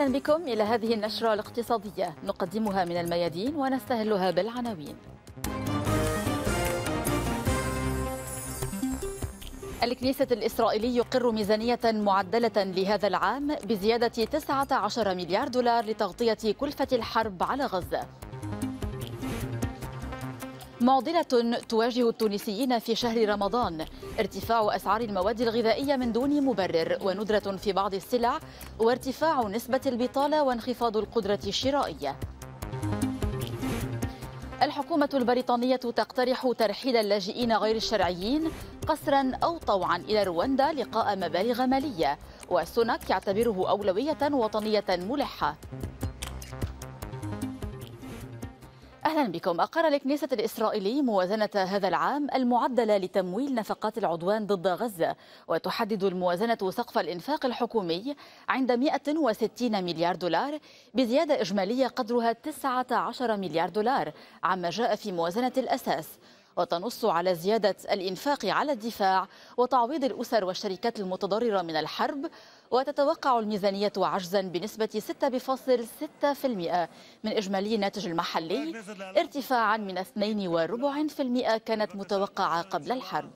أهلا بكم إلى هذه النشرة الاقتصادية نقدمها من الميادين ونستهلها بالعناوين الكنيسة الإسرائيلي يقر ميزانية معدلة لهذا العام بزيادة 19 مليار دولار لتغطية كلفة الحرب على غزة معضلة تواجه التونسيين في شهر رمضان ارتفاع أسعار المواد الغذائية من دون مبرر وندرة في بعض السلع وارتفاع نسبة البطالة وانخفاض القدرة الشرائية الحكومة البريطانية تقترح ترحيل اللاجئين غير الشرعيين قسرا أو طوعا إلى رواندا لقاء مبالغ مالية وسونك يعتبره أولوية وطنية ملحة أهلا بكم أقر الكنيسة الإسرائيلي موازنة هذا العام المعدلة لتمويل نفقات العدوان ضد غزة وتحدد الموازنة سقف الإنفاق الحكومي عند 160 مليار دولار بزيادة إجمالية قدرها 19 مليار دولار عما جاء في موازنة الأساس وتنص على زيادة الإنفاق على الدفاع وتعويض الأسر والشركات المتضررة من الحرب وتتوقع الميزانية عجزا بنسبة 6.6% من إجمالي الناتج المحلي ارتفاعا من 2.4% كانت متوقعة قبل الحرب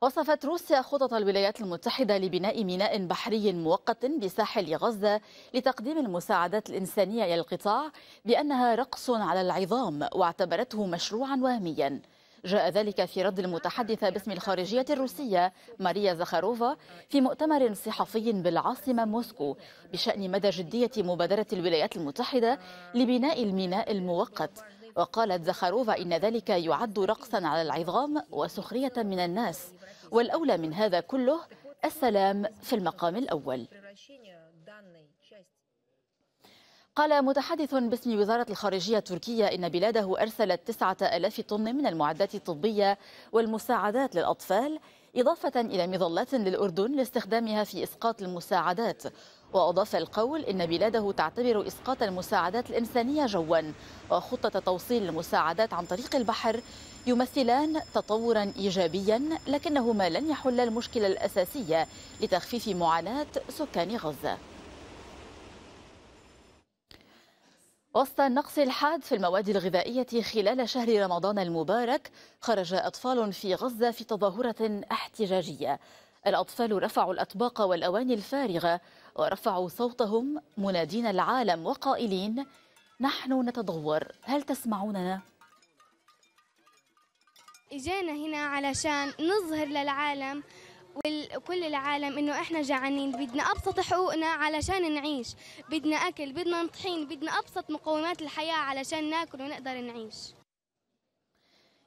وصفت روسيا خطط الولايات المتحدة لبناء ميناء بحري مؤقت بساحل غزة لتقديم المساعدات الإنسانية إلى القطاع بأنها رقص على العظام واعتبرته مشروعا وهميا جاء ذلك في رد المتحدثة باسم الخارجية الروسية ماريا زخاروفا في مؤتمر صحفي بالعاصمة موسكو بشأن مدى جدية مبادرة الولايات المتحدة لبناء الميناء المؤقت وقالت زخاروفا إن ذلك يعد رقصا على العظام وسخرية من الناس والأولى من هذا كله السلام في المقام الأول قال متحدث باسم وزارة الخارجية التركية إن بلاده أرسلت تسعة ألاف طن من المعدات الطبية والمساعدات للأطفال إضافة إلى مظلات للأردن لاستخدامها في إسقاط المساعدات وأضاف القول إن بلاده تعتبر إسقاط المساعدات الإنسانية جوا وخطة توصيل المساعدات عن طريق البحر يمثلان تطورا إيجابيا لكنهما لن يحل المشكلة الأساسية لتخفيف معاناة سكان غزة وسط النقص الحاد في المواد الغذائية خلال شهر رمضان المبارك خرج أطفال في غزة في تظاهرة احتجاجية الأطفال رفعوا الأطباق والأواني الفارغة ورفعوا صوتهم منادين العالم وقائلين نحن نتضور هل تسمعوننا؟ إجينا هنا علشان نظهر للعالم وكل العالم انه احنا جعانين بدنا ابسط حقوقنا علشان نعيش بدنا اكل بدنا نطحين بدنا ابسط مقومات الحياه علشان ناكل ونقدر نعيش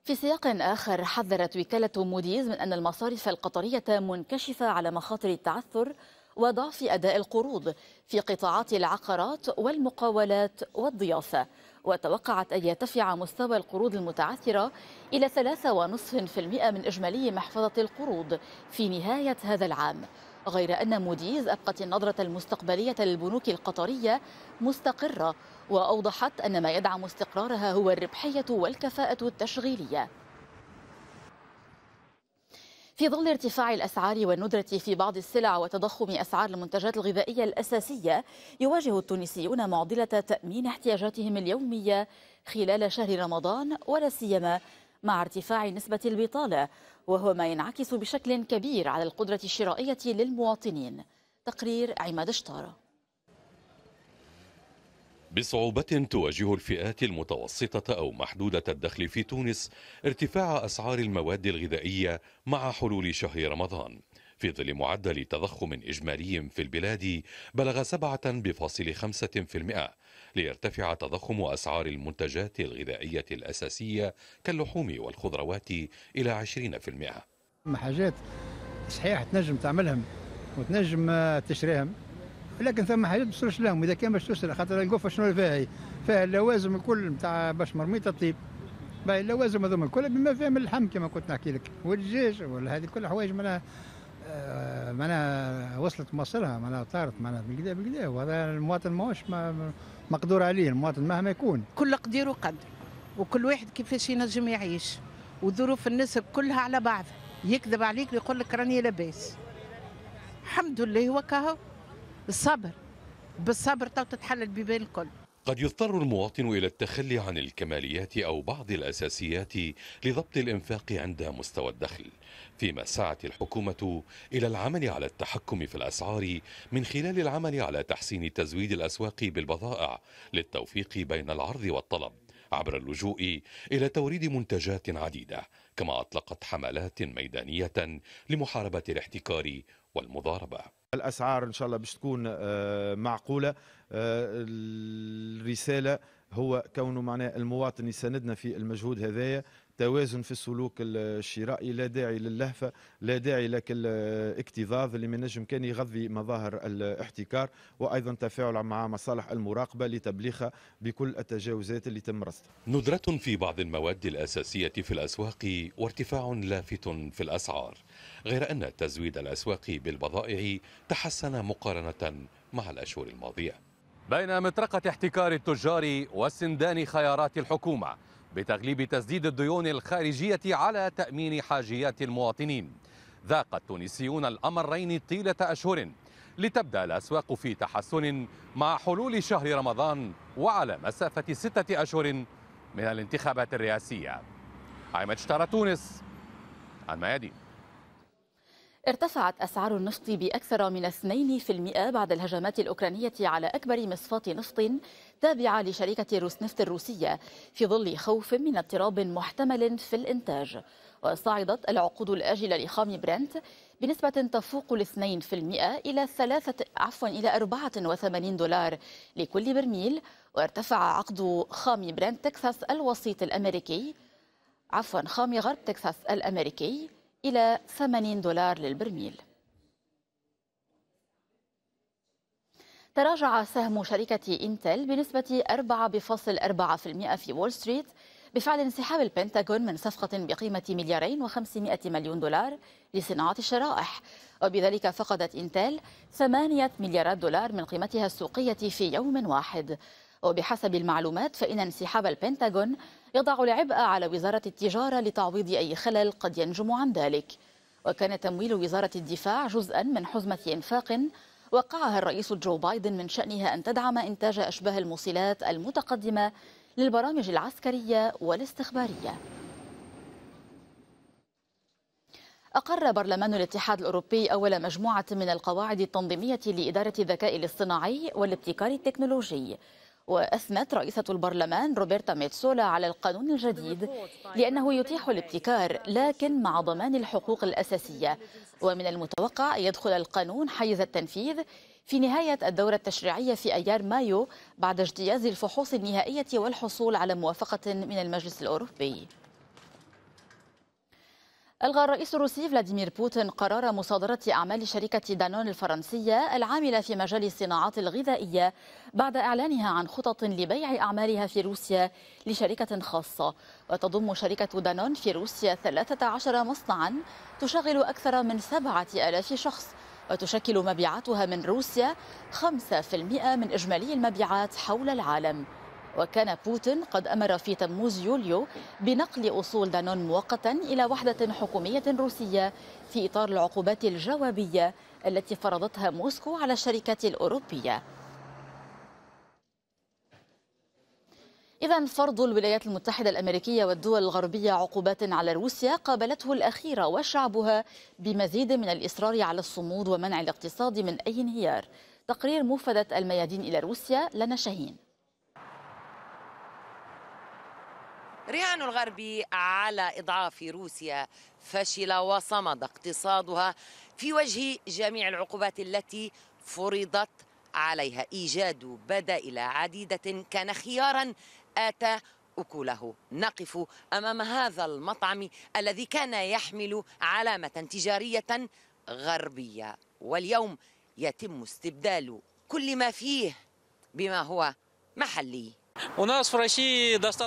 في سياق آخر حذرت وكالة موديز من أن المصارف القطرية منكشفة على مخاطر التعثر وضعف أداء القروض في قطاعات العقارات والمقاولات والضيافة وتوقعت أن يرتفع مستوى القروض المتعثرة إلى 3.5% من إجمالي محفظة القروض في نهاية هذا العام غير أن موديز أبقت النظرة المستقبلية للبنوك القطرية مستقرة وأوضحت أن ما يدعم استقرارها هو الربحية والكفاءة التشغيلية في ظل ارتفاع الأسعار والندرة في بعض السلع وتضخم أسعار المنتجات الغذائية الأساسية يواجه التونسيون معضلة تأمين احتياجاتهم اليومية خلال شهر رمضان ولا سيما مع ارتفاع نسبة البطالة وهو ما ينعكس بشكل كبير على القدرة الشرائية للمواطنين تقرير عماد شطاره بصعوبة تواجه الفئات المتوسطة أو محدودة الدخل في تونس ارتفاع أسعار المواد الغذائية مع حلول شهر رمضان في ظل معدل تضخم إجمالي في البلاد بلغ 7.5% ليرتفع تضخم أسعار المنتجات الغذائية الأساسية كاللحوم والخضروات إلى 20% حاجات صحيح تنجم تعملهم وتنجم تشريهم لكن ثم حاجات ما تصرش لهم اذا كان باش تسرق خاطر القفه شنو فيها فيها اللوازم الكل نتاع باش مرميطه الطيب باهي اللوازم هذوما الكل بما فيهم اللحم كما كنت نحكي لك والدجاج ولا هذه كل حوايج معناها آه، معناها وصلت مصيرها معناها طارت معناها بالكدا بالكدا وهذا المواطن ماهوش مقدور عليه المواطن مهما يكون كل قدير وقدر وكل واحد كيفاش ينجم يعيش وظروف الناس كلها على بعضها يكذب عليك ويقول لك راني لاباس الحمد لله وكهو الصبر بالصبر تو تتحل البيبان الكل قد يضطر المواطن إلى التخلي عن الكماليات أو بعض الأساسيات لضبط الإنفاق عند مستوى الدخل فيما سعت الحكومة إلى العمل على التحكم في الأسعار من خلال العمل على تحسين تزويد الأسواق بالبضائع للتوفيق بين العرض والطلب عبر اللجوء إلى توريد منتجات عديدة كما أطلقت حملات ميدانية لمحاربة الاحتكار والمضاربة الاسعار ان شاء الله باش تكون آه، معقوله آه، الرساله هو كونه معناه المواطن يساندنا في المجهود هذايا توازن في السلوك الشرائي لا داعي للهفه لا داعي لك الاكتظاظ اللي من نجم كان يغذي مظاهر الاحتكار وايضا تفاعل مع مصالح المراقبه لتبليغها بكل التجاوزات اللي تم رصدها. ندره في بعض المواد الاساسيه في الاسواق وارتفاع لافت في الاسعار غير ان تزويد الاسواق بالبضائع تحسن مقارنه مع الاشهر الماضيه. بين مطرقة احتكار التجار واستندان خيارات الحكومة بتغليب تسديد الديون الخارجية على تأمين حاجيات المواطنين ذاق التونسيون الأمرين طيلة أشهر لتبدأ الأسواق في تحسن مع حلول شهر رمضان وعلى مسافة ستة أشهر من الانتخابات الرئاسية عمد تونس الميادين ارتفعت أسعار النفط بأكثر من 2% بعد الهجمات الأوكرانية على أكبر مصفاة نفط تابعة لشركة روسنفت الروسية في ظل خوف من اضطراب محتمل في الإنتاج وصعدت العقود الآجلة لخام برنت بنسبة تفوق الاثنين 2% إلى ثلاثة عفوا إلى 84 دولار لكل برميل وارتفع عقد خام برنت تكساس الوسيط الأمريكي عفوا خام غرب تكساس الأمريكي إلى 80 دولار للبرميل تراجع سهم شركة إنتل بنسبة 4.4% في وول ستريت بفعل انسحاب البنتاغون من صفقة بقيمة مليارين و500 مليون دولار لصناعة الشرائح وبذلك فقدت إنتل 8 مليارات دولار من قيمتها السوقية في يوم واحد وبحسب المعلومات فإن انسحاب البنتاغون يضع العبء على وزارة التجارة لتعويض أي خلل قد ينجم عن ذلك وكان تمويل وزارة الدفاع جزءا من حزمة إنفاق وقعها الرئيس جو بايدن من شأنها أن تدعم إنتاج أشباه الموصلات المتقدمة للبرامج العسكرية والاستخبارية أقر برلمان الاتحاد الأوروبي أول مجموعة من القواعد التنظيمية لإدارة الذكاء الاصطناعي والابتكار التكنولوجي وأثنت رئيسة البرلمان روبرتا ميتسولا على القانون الجديد لأنه يتيح الابتكار لكن مع ضمان الحقوق الأساسية ومن المتوقع أن يدخل القانون حيز التنفيذ في نهاية الدورة التشريعية في أيار مايو بعد اجتياز الفحوص النهائية والحصول على موافقة من المجلس الأوروبي ألغى الرئيس الروسي فلاديمير بوتين قرار مصادرة أعمال شركة دانون الفرنسية العاملة في مجال الصناعات الغذائية بعد إعلانها عن خطط لبيع أعمالها في روسيا لشركة خاصة وتضم شركة دانون في روسيا 13 مصنعا تشغل أكثر من 7000 شخص وتشكل مبيعاتها من روسيا 5% من إجمالي المبيعات حول العالم وكان بوتين قد أمر في تموز يوليو بنقل أصول دانون مؤقتا إلى وحدة حكومية روسية في إطار العقوبات الجوابية التي فرضتها موسكو على الشركات الأوروبية إذا فرض الولايات المتحدة الأمريكية والدول الغربية عقوبات على روسيا قابلته الأخيرة وشعبها بمزيد من الإصرار على الصمود ومنع الاقتصاد من أي انهيار تقرير موفدة الميادين إلى روسيا لنا شاهين رهان الغرب على إضعاف روسيا فشل وصمد اقتصادها في وجه جميع العقوبات التي فرضت عليها إيجاد بدائل عديدة كان خيارا آتى أكله نقف أمام هذا المطعم الذي كان يحمل علامة تجارية غربية واليوم يتم استبدال كل ما فيه بما هو محلي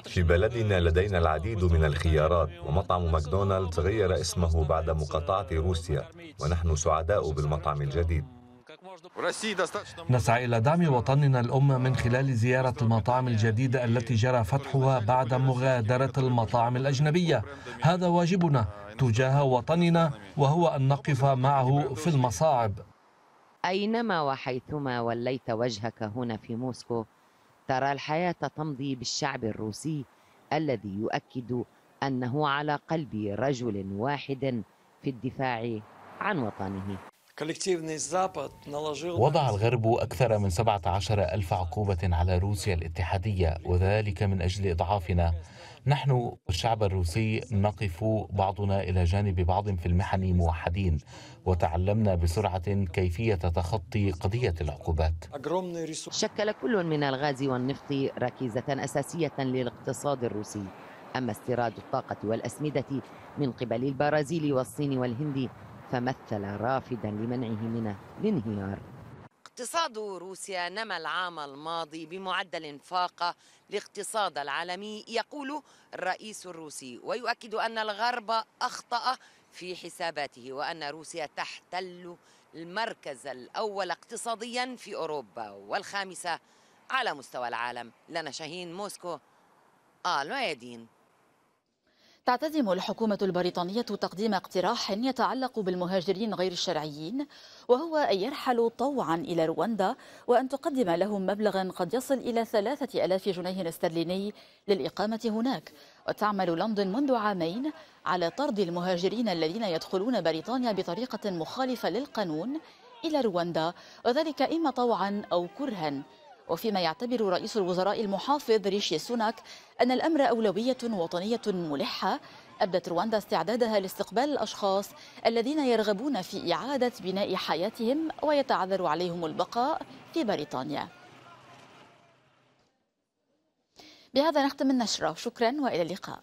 في بلدنا لدينا العديد من الخيارات ومطعم ماكدونالدز غير اسمه بعد مقاطعة روسيا ونحن سعداء بالمطعم الجديد نسعى إلى دعم وطننا الأم من خلال زيارة المطاعم الجديدة التي جرى فتحها بعد مغادرة المطاعم الأجنبية هذا واجبنا تجاه وطننا وهو أن نقف معه في المصاعب أينما وحيثما وليت وجهك هنا في موسكو ترى الحياة تمضي بالشعب الروسي الذي يؤكد أنه على قلب رجل واحد في الدفاع عن وطنه وضع الغرب أكثر من 17 ألف عقوبة على روسيا الاتحادية وذلك من أجل إضعافنا نحن الشعب الروسي نقف بعضنا إلى جانب بعض في المحن موحدين وتعلمنا بسرعة كيفية تخطي قضية العقوبات شكل كل من الغاز والنفط ركيزة أساسية للاقتصاد الروسي أما استيراد الطاقة والأسمدة من قبل البرازيل والصين والهند فمثل رافدا لمنعه من الانهيار اقتصاد روسيا نما العام الماضي بمعدل فاق الاقتصاد العالمي يقول الرئيس الروسي ويؤكد ان الغرب اخطا في حساباته وان روسيا تحتل المركز الاول اقتصاديا في اوروبا والخامسه على مستوى العالم لنا شاهين موسكو آل آه تعتزم الحكومة البريطانية تقديم اقتراح يتعلق بالمهاجرين غير الشرعيين وهو أن يرحلوا طوعا إلى رواندا وأن تقدم لهم مبلغا قد يصل إلى ثلاثة ألاف جنيه استرليني للإقامة هناك وتعمل لندن منذ عامين على طرد المهاجرين الذين يدخلون بريطانيا بطريقة مخالفة للقانون إلى رواندا وذلك إما طوعا أو كرها وفيما يعتبر رئيس الوزراء المحافظ ريشي سوناك أن الأمر أولوية وطنية ملحة أبدت رواندا استعدادها لاستقبال الأشخاص الذين يرغبون في إعادة بناء حياتهم ويتعذر عليهم البقاء في بريطانيا بهذا نختم النشرة شكرا وإلى اللقاء